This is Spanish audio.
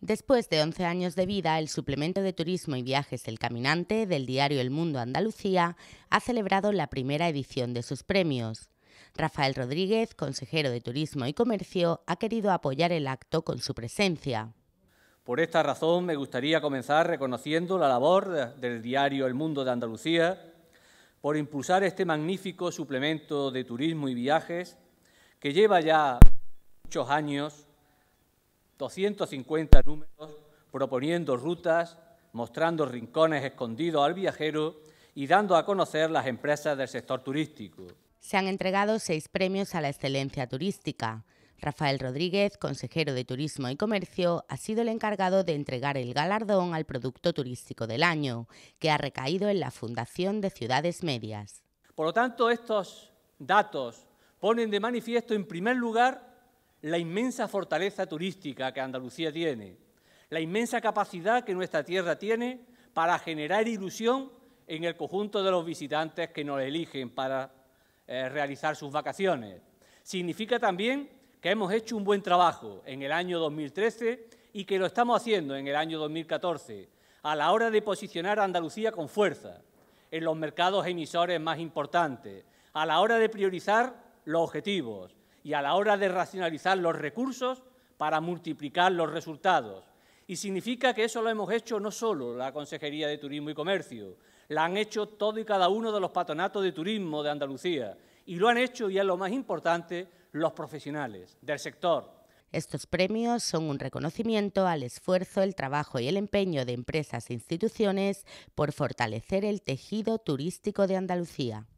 Después de 11 años de vida, el suplemento de turismo y viajes El Caminante del diario El Mundo Andalucía ha celebrado la primera edición de sus premios. Rafael Rodríguez, consejero de Turismo y Comercio, ha querido apoyar el acto con su presencia. Por esta razón, me gustaría comenzar reconociendo la labor del diario El Mundo de Andalucía por impulsar este magnífico suplemento de turismo y viajes que lleva ya muchos años 250 números proponiendo rutas, mostrando rincones escondidos al viajero y dando a conocer las empresas del sector turístico. Se han entregado seis premios a la excelencia turística. Rafael Rodríguez, consejero de Turismo y Comercio, ha sido el encargado de entregar el galardón al Producto Turístico del Año, que ha recaído en la Fundación de Ciudades Medias. Por lo tanto, estos datos ponen de manifiesto, en primer lugar, la inmensa fortaleza turística que Andalucía tiene, la inmensa capacidad que nuestra tierra tiene para generar ilusión en el conjunto de los visitantes que nos eligen para eh, realizar sus vacaciones. Significa también que hemos hecho un buen trabajo en el año 2013 y que lo estamos haciendo en el año 2014 a la hora de posicionar a Andalucía con fuerza en los mercados emisores más importantes, a la hora de priorizar los objetivos, y a la hora de racionalizar los recursos para multiplicar los resultados. Y significa que eso lo hemos hecho no solo la Consejería de Turismo y Comercio, lo han hecho todo y cada uno de los patronatos de turismo de Andalucía. Y lo han hecho, y es lo más importante, los profesionales del sector. Estos premios son un reconocimiento al esfuerzo, el trabajo y el empeño de empresas e instituciones por fortalecer el tejido turístico de Andalucía.